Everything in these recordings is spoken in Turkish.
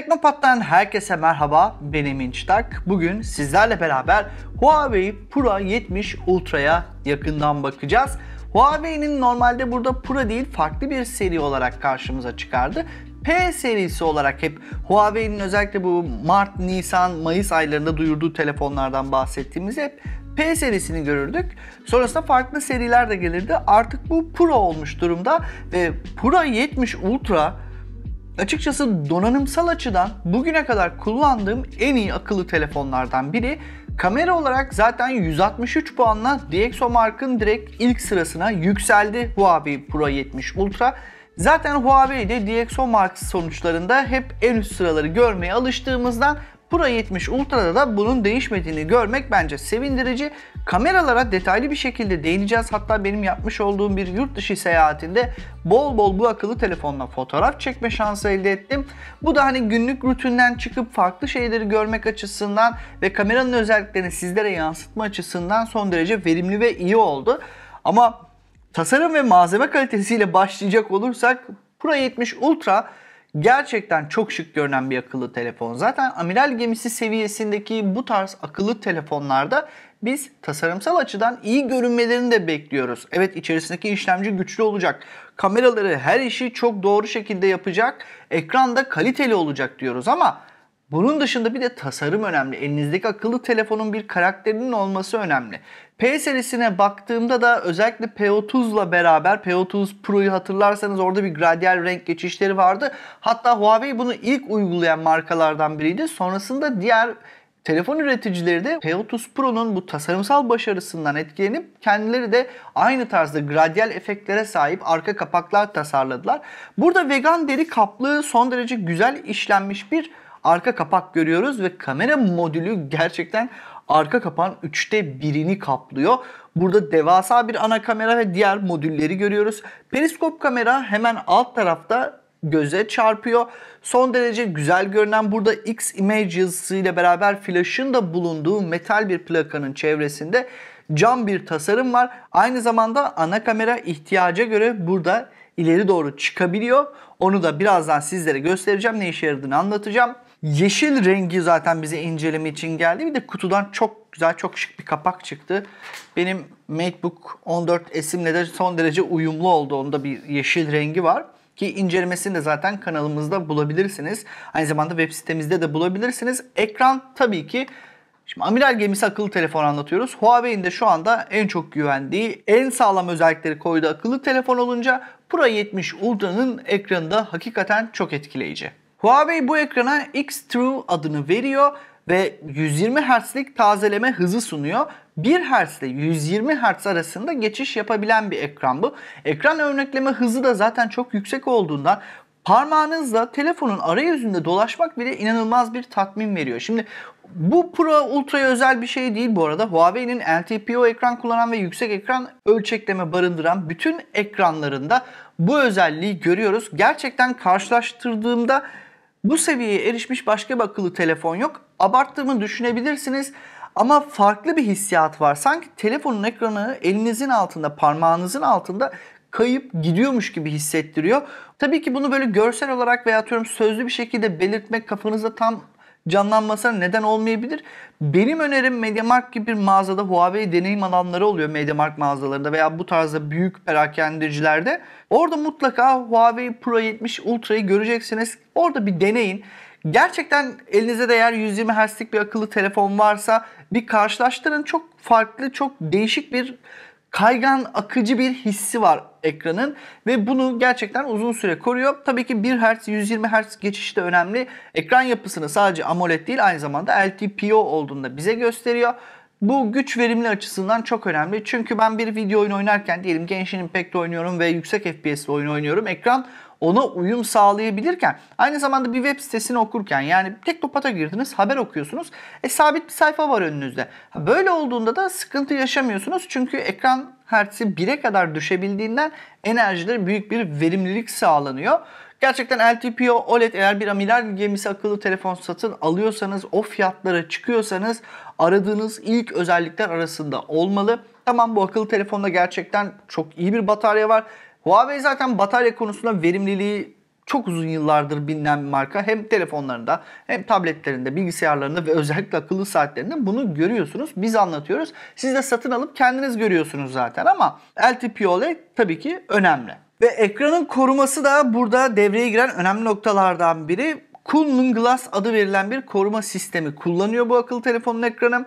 Teknopat'tan herkese merhaba, ben Emin Çıtak. Bugün sizlerle beraber Huawei Pura 70 Ultra'ya yakından bakacağız. Huawei'nin normalde burada Pura değil farklı bir seri olarak karşımıza çıkardı. P serisi olarak hep Huawei'nin özellikle bu Mart, Nisan, Mayıs aylarında duyurduğu telefonlardan bahsettiğimiz hep P serisini görürdük. Sonrasında farklı seriler de gelirdi. Artık bu Pro olmuş durumda ve Pro 70 Ultra Açıkçası donanımsal açıdan bugüne kadar kullandığım en iyi akıllı telefonlardan biri. Kamera olarak zaten 163 puanla DxOMark'ın direkt ilk sırasına yükseldi Huawei Pro 70 Ultra. Zaten Huawei de DxOMark sonuçlarında hep en üst sıraları görmeye alıştığımızdan Pro 70 Ultra'da da bunun değişmediğini görmek bence sevindirici. Kameralara detaylı bir şekilde değineceğiz. Hatta benim yapmış olduğum bir yurt dışı seyahatinde bol bol bu akıllı telefonla fotoğraf çekme şansı elde ettim. Bu da hani günlük rutinden çıkıp farklı şeyleri görmek açısından ve kameranın özelliklerini sizlere yansıtma açısından son derece verimli ve iyi oldu. Ama tasarım ve malzeme kalitesiyle başlayacak olursak Pro 70 Ultra gerçekten çok şık görünen bir akıllı telefon. Zaten amiral gemisi seviyesindeki bu tarz akıllı telefonlarda biz tasarımsal açıdan iyi görünmelerini de bekliyoruz. Evet içerisindeki işlemci güçlü olacak. Kameraları her işi çok doğru şekilde yapacak. ekran da kaliteli olacak diyoruz ama bunun dışında bir de tasarım önemli. Elinizdeki akıllı telefonun bir karakterinin olması önemli. P serisine baktığımda da özellikle P30'la beraber P30 Pro'yu hatırlarsanız orada bir gradyal renk geçişleri vardı. Hatta Huawei bunu ilk uygulayan markalardan biriydi. Sonrasında diğer Telefon üreticileri de P30 Pro'nun bu tasarımsal başarısından etkilenip kendileri de aynı tarzda gradyal efektlere sahip arka kapaklar tasarladılar. Burada vegan deri kaplı son derece güzel işlenmiş bir arka kapak görüyoruz ve kamera modülü gerçekten arka kapağın üçte birini kaplıyor. Burada devasa bir ana kamera ve diğer modülleri görüyoruz. Periskop kamera hemen alt tarafta göze çarpıyor. Son derece güzel görünen burada X Images ile beraber Flash'ın da bulunduğu metal bir plakanın çevresinde cam bir tasarım var. Aynı zamanda ana kamera ihtiyaca göre burada ileri doğru çıkabiliyor. Onu da birazdan sizlere göstereceğim. Ne işe yaradığını anlatacağım. Yeşil rengi zaten bize inceleme için geldi. Bir de kutudan çok güzel, çok şık bir kapak çıktı. Benim MacBook 14 esimle de son derece uyumlu oldu. Onda bir yeşil rengi var. Ki incelemesini de zaten kanalımızda bulabilirsiniz. Aynı zamanda web sitemizde de bulabilirsiniz. Ekran tabii ki Şimdi amiral gemisi akıllı telefon anlatıyoruz. Huawei'in de şu anda en çok güvendiği, en sağlam özellikleri koyduğu akıllı telefon olunca Pro 70 Ultra'nın ekranı da hakikaten çok etkileyici. Huawei bu ekrana X-True adını veriyor ve 120 Hz'lik tazeleme hızı sunuyor. 1 Hz ile 120 Hz arasında geçiş yapabilen bir ekran bu. Ekran örnekleme hızı da zaten çok yüksek olduğundan parmağınızla telefonun arayüzünde dolaşmak bile inanılmaz bir tatmin veriyor. Şimdi bu Pro Ultra'ya özel bir şey değil bu arada. Huawei'nin LTPO ekran kullanan ve yüksek ekran ölçekleme barındıran bütün ekranlarında bu özelliği görüyoruz. Gerçekten karşılaştırdığımda bu seviyeye erişmiş başka bir akıllı telefon yok. Abarttığımı düşünebilirsiniz ama farklı bir hissiyat var. Sanki telefonun ekranı elinizin altında, parmağınızın altında kayıp gidiyormuş gibi hissettiriyor. Tabii ki bunu böyle görsel olarak veya atıyorum sözlü bir şekilde belirtmek kafanızda tam canlanmasına neden olmayabilir. Benim önerim MediaMarkt gibi bir mağazada Huawei deneyim alanları oluyor MediaMarkt mağazalarında veya bu tarzda büyük perakendecilerde. Orada mutlaka Huawei Pro 70 Ultra'yı göreceksiniz. Orada bir deneyin. Gerçekten elinize değer 120 Hz'lik bir akıllı telefon varsa bir karşılaştırın. Çok farklı, çok değişik bir kaygan akıcı bir hissi var ekranın ve bunu gerçekten uzun süre koruyor. Tabii ki 1 Hz 120 Hz geçiş de önemli. Ekran yapısını sadece AMOLED değil aynı zamanda LTPO olduğunda bize gösteriyor. Bu güç verimli açısından çok önemli. Çünkü ben bir video oyun oynarken diyelim Genshin Impact oynuyorum ve yüksek FPS oyun oynuyorum. Ekran ona uyum sağlayabilirken aynı zamanda bir web sitesini okurken yani tek topata girdiniz haber okuyorsunuz. E sabit bir sayfa var önünüzde. Böyle olduğunda da sıkıntı yaşamıyorsunuz çünkü ekran hertzi 1'e kadar düşebildiğinden enerjileri büyük bir verimlilik sağlanıyor. Gerçekten LTPO OLED eğer bir amiral gemisi akıllı telefon satın alıyorsanız o fiyatlara çıkıyorsanız aradığınız ilk özellikler arasında olmalı. Tamam bu akıllı telefonda gerçekten çok iyi bir batarya var Huawei zaten batarya konusunda verimliliği çok uzun yıllardır bilinen bir marka. Hem telefonlarında hem tabletlerinde, bilgisayarlarında ve özellikle akıllı saatlerinde bunu görüyorsunuz. Biz anlatıyoruz. Siz de satın alıp kendiniz görüyorsunuz zaten ama LTP OLED tabii ki önemli. Ve ekranın koruması da burada devreye giren önemli noktalardan biri. Coolman Glass adı verilen bir koruma sistemi kullanıyor bu akıllı telefonun ekranı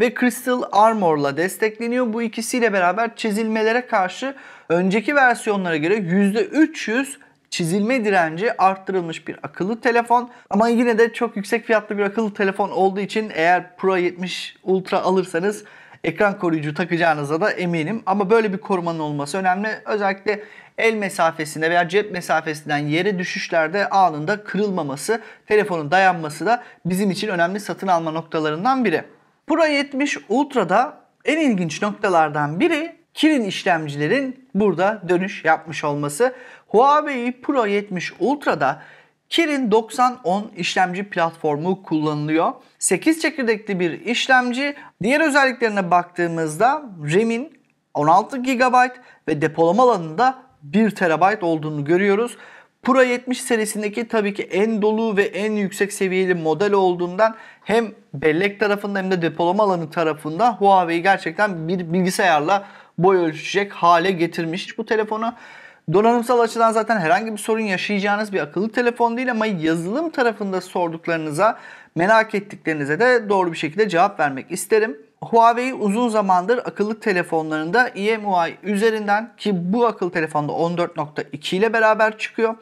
ve Crystal Armor'la destekleniyor. Bu ikisiyle beraber çizilmelere karşı önceki versiyonlara göre %300 çizilme direnci arttırılmış bir akıllı telefon. Ama yine de çok yüksek fiyatlı bir akıllı telefon olduğu için eğer Pro 70 Ultra alırsanız ekran koruyucu takacağınıza da eminim. Ama böyle bir korumanın olması önemli. Özellikle el mesafesinde veya cep mesafesinden yere düşüşlerde anında kırılmaması, telefonun dayanması da bizim için önemli satın alma noktalarından biri. Pro 70 Ultra'da en ilginç noktalardan biri Kirin işlemcilerin burada dönüş yapmış olması. Huawei Pro 70 Ultra'da Kirin 9010 işlemci platformu kullanılıyor. 8 çekirdekli bir işlemci. Diğer özelliklerine baktığımızda RAM'in 16 GB ve depolama alanında 1 TB olduğunu görüyoruz. Pro 70 serisindeki tabii ki en dolu ve en yüksek seviyeli model olduğundan hem bellek tarafında hem de depolama alanı tarafında Huawei gerçekten bir bilgisayarla boy ölçecek hale getirmiş bu telefonu. Donanımsal açıdan zaten herhangi bir sorun yaşayacağınız bir akıllı telefon değil ama yazılım tarafında sorduklarınıza, merak ettiklerinize de doğru bir şekilde cevap vermek isterim. Huawei uzun zamandır akıllı telefonlarında EMUI üzerinden ki bu akıllı telefonda 14.2 ile beraber çıkıyor.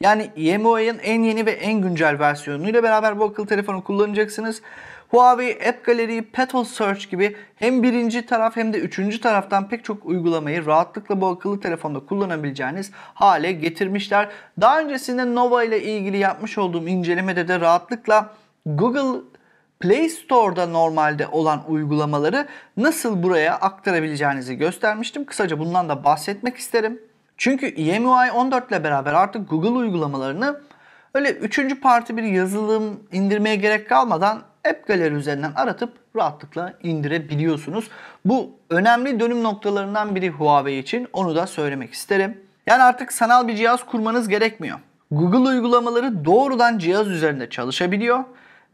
Yani EMUI'nin en yeni ve en güncel versiyonuyla beraber bu akıllı telefonu kullanacaksınız. Huawei App Gallery, Petal Search gibi hem birinci taraf hem de üçüncü taraftan pek çok uygulamayı rahatlıkla bu akıllı telefonda kullanabileceğiniz hale getirmişler. Daha öncesinde Nova ile ilgili yapmış olduğum incelemede de rahatlıkla Google Play Store'da normalde olan uygulamaları nasıl buraya aktarabileceğinizi göstermiştim. Kısaca bundan da bahsetmek isterim. Çünkü EMUI 14 ile beraber artık Google uygulamalarını öyle üçüncü parti bir yazılım indirmeye gerek kalmadan App Gallery üzerinden aratıp rahatlıkla indirebiliyorsunuz. Bu önemli dönüm noktalarından biri Huawei için. Onu da söylemek isterim. Yani artık sanal bir cihaz kurmanız gerekmiyor. Google uygulamaları doğrudan cihaz üzerinde çalışabiliyor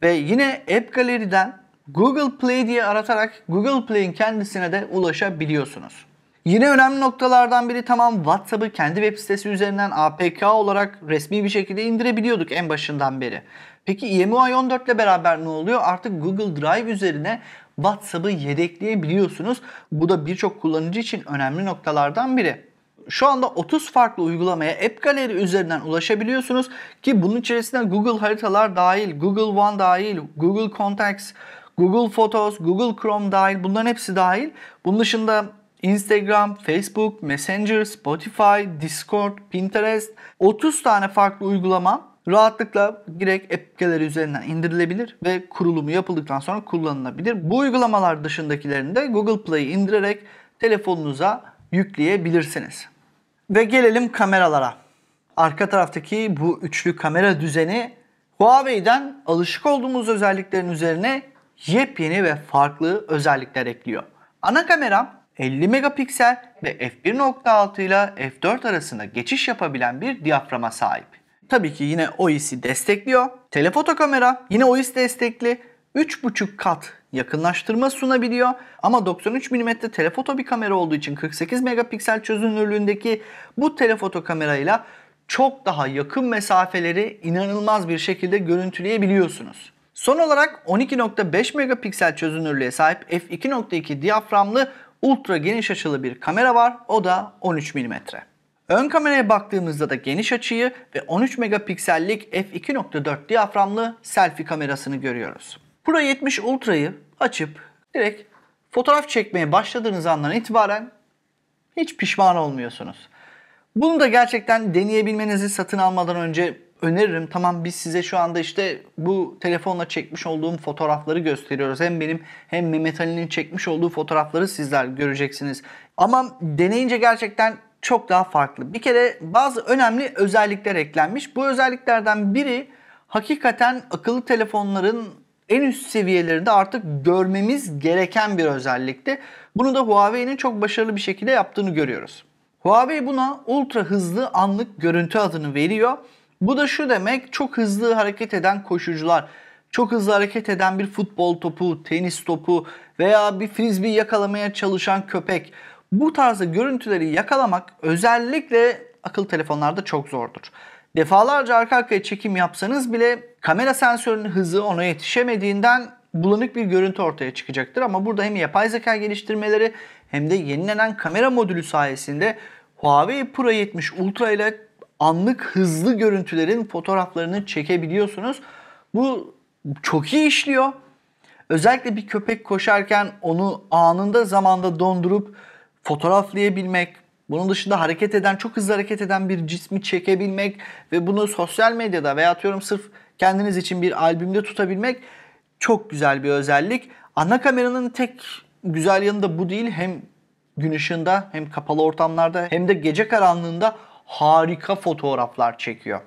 ve yine App Gallery'den Google Play diye aratarak Google Play'in kendisine de ulaşabiliyorsunuz. Yine önemli noktalardan biri tamam WhatsApp'ı kendi web sitesi üzerinden APK olarak resmi bir şekilde indirebiliyorduk en başından beri. Peki EMUI 14 ile beraber ne oluyor? Artık Google Drive üzerine WhatsApp'ı yedekleyebiliyorsunuz. Bu da birçok kullanıcı için önemli noktalardan biri şu anda 30 farklı uygulamaya App Gallery üzerinden ulaşabiliyorsunuz ki bunun içerisinde Google Haritalar dahil, Google One dahil, Google Contacts, Google Photos, Google Chrome dahil bunların hepsi dahil. Bunun dışında Instagram, Facebook, Messenger, Spotify, Discord, Pinterest 30 tane farklı uygulama rahatlıkla direkt epkeleri üzerinden indirilebilir ve kurulumu yapıldıktan sonra kullanılabilir. Bu uygulamalar dışındakilerini de Google Play'i indirerek telefonunuza yükleyebilirsiniz. Ve gelelim kameralara. Arka taraftaki bu üçlü kamera düzeni Huawei'den alışık olduğumuz özelliklerin üzerine yepyeni ve farklı özellikler ekliyor. Ana kamera 50 megapiksel ve f1.6 ile f4 arasında geçiş yapabilen bir diyaframa sahip. Tabii ki yine OIS'i destekliyor. Telefoto kamera yine OIS destekli. 3.5 kat yakınlaştırma sunabiliyor ama 93 mm telefoto bir kamera olduğu için 48 megapiksel çözünürlüğündeki bu telefoto kamerayla çok daha yakın mesafeleri inanılmaz bir şekilde görüntüleyebiliyorsunuz. Son olarak 12.5 megapiksel çözünürlüğe sahip f2.2 diyaframlı ultra geniş açılı bir kamera var. O da 13 mm. Ön kameraya baktığımızda da geniş açıyı ve 13 megapiksellik f2.4 diyaframlı selfie kamerasını görüyoruz. Pro 70 Ultra'yı açıp direkt fotoğraf çekmeye başladığınız andan itibaren hiç pişman olmuyorsunuz. Bunu da gerçekten deneyebilmenizi satın almadan önce öneririm. Tamam biz size şu anda işte bu telefonla çekmiş olduğum fotoğrafları gösteriyoruz. Hem benim hem Mehmet Ali'nin çekmiş olduğu fotoğrafları sizler göreceksiniz. Ama deneyince gerçekten çok daha farklı. Bir kere bazı önemli özellikler eklenmiş. Bu özelliklerden biri hakikaten akıllı telefonların en üst seviyelerinde artık görmemiz gereken bir özellikti. Bunu da Huawei'nin çok başarılı bir şekilde yaptığını görüyoruz. Huawei buna ultra hızlı anlık görüntü adını veriyor bu da şu demek çok hızlı hareket eden koşucular, çok hızlı hareket eden bir futbol topu, tenis topu veya bir frisbee yakalamaya çalışan köpek. Bu tarzda görüntüleri yakalamak özellikle akıl telefonlarda çok zordur. Defalarca arka arkaya çekim yapsanız bile kamera sensörünün hızı ona yetişemediğinden bulanık bir görüntü ortaya çıkacaktır. Ama burada hem yapay zeka geliştirmeleri hem de yenilenen kamera modülü sayesinde Huawei Pro 70 Ultra ile anlık hızlı görüntülerin fotoğraflarını çekebiliyorsunuz. Bu çok iyi işliyor. Özellikle bir köpek koşarken onu anında zamanda dondurup fotoğraflayabilmek, bunun dışında hareket eden, çok hızlı hareket eden bir cismi çekebilmek ve bunu sosyal medyada veya atıyorum sırf kendiniz için bir albümde tutabilmek çok güzel bir özellik. Ana kameranın tek güzel yanı da bu değil. Hem gün ışığında hem kapalı ortamlarda hem de gece karanlığında harika fotoğraflar çekiyor.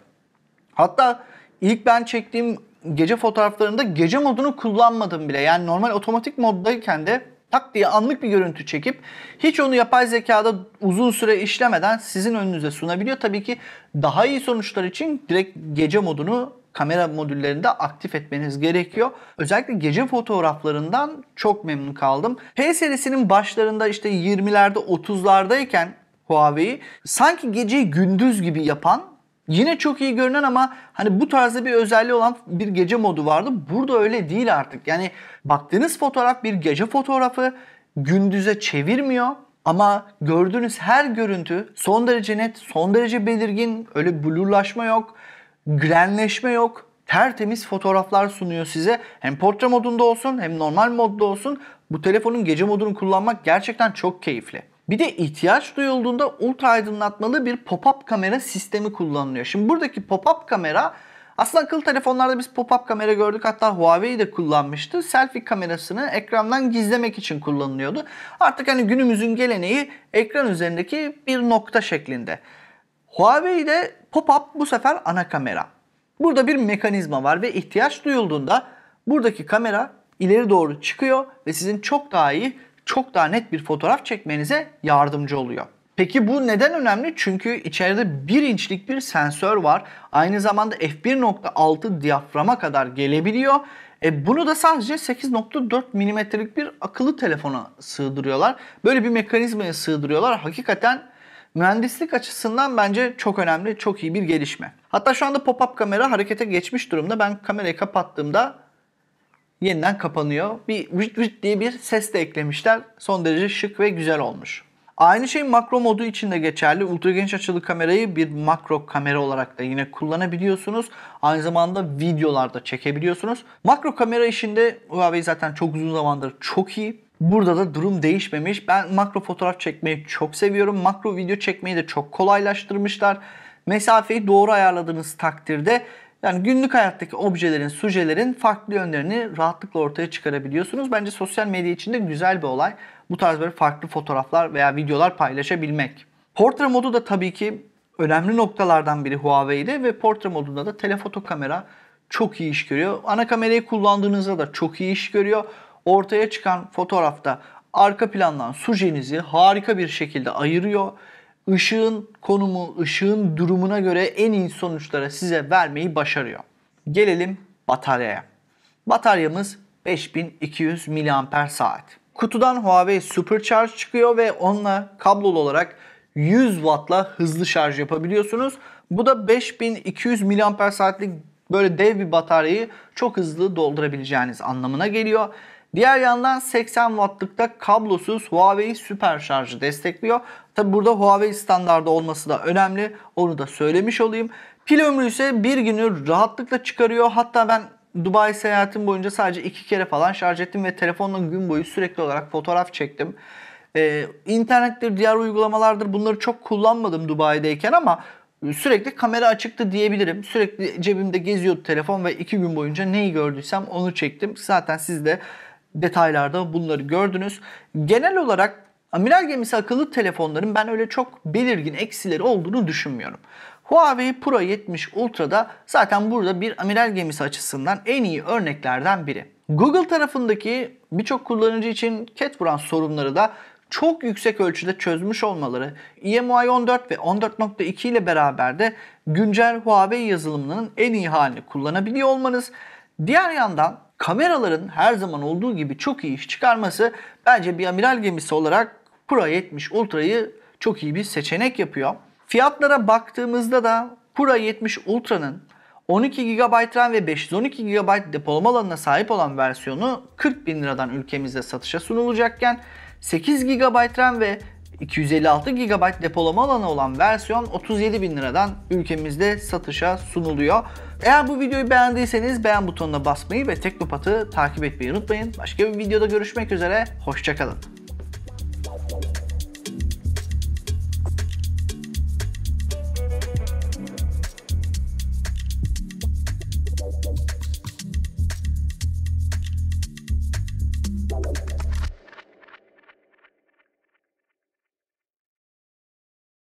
Hatta ilk ben çektiğim gece fotoğraflarında gece modunu kullanmadım bile. Yani normal otomatik moddayken de tak diye anlık bir görüntü çekip hiç onu yapay zekada uzun süre işlemeden sizin önünüze sunabiliyor. Tabii ki daha iyi sonuçlar için direkt gece modunu kamera modüllerinde aktif etmeniz gerekiyor. Özellikle gece fotoğraflarından çok memnun kaldım. P serisinin başlarında işte 20'lerde 30'lardayken Huawei'yi sanki geceyi gündüz gibi yapan Yine çok iyi görünen ama hani bu tarzda bir özelliği olan bir gece modu vardı. Burada öyle değil artık. Yani baktığınız fotoğraf bir gece fotoğrafı gündüze çevirmiyor. Ama gördüğünüz her görüntü son derece net, son derece belirgin. Öyle blurlaşma yok, grenleşme yok. Tertemiz fotoğraflar sunuyor size. Hem portre modunda olsun hem normal modda olsun. Bu telefonun gece modunu kullanmak gerçekten çok keyifli. Bir de ihtiyaç duyulduğunda ultra aydınlatmalı bir pop-up kamera sistemi kullanılıyor. Şimdi buradaki pop-up kamera aslında akıllı telefonlarda biz pop-up kamera gördük. Hatta Huawei de kullanmıştı. Selfie kamerasını ekrandan gizlemek için kullanılıyordu. Artık hani günümüzün geleneği ekran üzerindeki bir nokta şeklinde. Huawei'de pop-up bu sefer ana kamera. Burada bir mekanizma var ve ihtiyaç duyulduğunda buradaki kamera ileri doğru çıkıyor ve sizin çok daha iyi çok daha net bir fotoğraf çekmenize yardımcı oluyor. Peki bu neden önemli? Çünkü içeride 1 inçlik bir sensör var. Aynı zamanda f1.6 diyaframa kadar gelebiliyor. E bunu da sadece 8.4 milimetrelik bir akıllı telefona sığdırıyorlar. Böyle bir mekanizmaya sığdırıyorlar. Hakikaten mühendislik açısından bence çok önemli, çok iyi bir gelişme. Hatta şu anda pop-up kamera harekete geçmiş durumda. Ben kamerayı kapattığımda yeniden kapanıyor. Bir vıt vıt diye bir ses de eklemişler. Son derece şık ve güzel olmuş. Aynı şey makro modu için de geçerli. Ultra geniş açılı kamerayı bir makro kamera olarak da yine kullanabiliyorsunuz. Aynı zamanda videolarda çekebiliyorsunuz. Makro kamera işinde Huawei zaten çok uzun zamandır çok iyi. Burada da durum değişmemiş. Ben makro fotoğraf çekmeyi çok seviyorum. Makro video çekmeyi de çok kolaylaştırmışlar. Mesafeyi doğru ayarladığınız takdirde yani günlük hayattaki objelerin, sujelerin farklı yönlerini rahatlıkla ortaya çıkarabiliyorsunuz. Bence sosyal medya için de güzel bir olay. Bu tarz böyle farklı fotoğraflar veya videolar paylaşabilmek. Portre modu da tabii ki önemli noktalardan biri Huawei'de ve portre modunda da telefoto kamera çok iyi iş görüyor. Ana kamerayı kullandığınızda da çok iyi iş görüyor. Ortaya çıkan fotoğrafta arka plandan sujenizi harika bir şekilde ayırıyor ışığın konumu, ışığın durumuna göre en iyi sonuçlara size vermeyi başarıyor. Gelelim bataryaya. Bataryamız 5200 mAh. Kutudan Huawei Supercharge çıkıyor ve onunla kablolu olarak 100 Watt'la hızlı şarj yapabiliyorsunuz. Bu da 5200 mAh'lik böyle dev bir bataryayı çok hızlı doldurabileceğiniz anlamına geliyor. Diğer yandan 80 wattlıkta kablosuz Huawei süper şarjı destekliyor. Tabi burada Huawei standardı olması da önemli. Onu da söylemiş olayım. Pil ömrü ise bir günü rahatlıkla çıkarıyor. Hatta ben Dubai seyahatim boyunca sadece iki kere falan şarj ettim ve telefonla gün boyu sürekli olarak fotoğraf çektim. Ee, internettir, diğer uygulamalardır bunları çok kullanmadım Dubai'deyken ama sürekli kamera açıktı diyebilirim. Sürekli cebimde geziyordu telefon ve iki gün boyunca neyi gördüysem onu çektim. Zaten siz de detaylarda bunları gördünüz. Genel olarak amiral gemisi akıllı telefonların ben öyle çok belirgin eksileri olduğunu düşünmüyorum. Huawei Pro 70 Ultra da zaten burada bir amiral gemisi açısından en iyi örneklerden biri. Google tarafındaki birçok kullanıcı için ket vuran sorunları da çok yüksek ölçüde çözmüş olmaları EMUI 14 ve 14.2 ile beraber de güncel Huawei yazılımının en iyi halini kullanabiliyor olmanız. Diğer yandan kameraların her zaman olduğu gibi çok iyi iş çıkarması bence bir amiral gemisi olarak Pro 70 Ultra'yı çok iyi bir seçenek yapıyor. Fiyatlara baktığımızda da Pro 70 Ultra'nın 12 GB RAM ve 512 GB depolama alanına sahip olan versiyonu 40 bin liradan ülkemizde satışa sunulacakken 8 GB RAM ve 256 GB depolama alanı olan versiyon 37 bin liradan ülkemizde satışa sunuluyor. Eğer bu videoyu beğendiyseniz beğen butonuna basmayı ve Teknopat'ı takip etmeyi unutmayın. Başka bir videoda görüşmek üzere, hoşçakalın.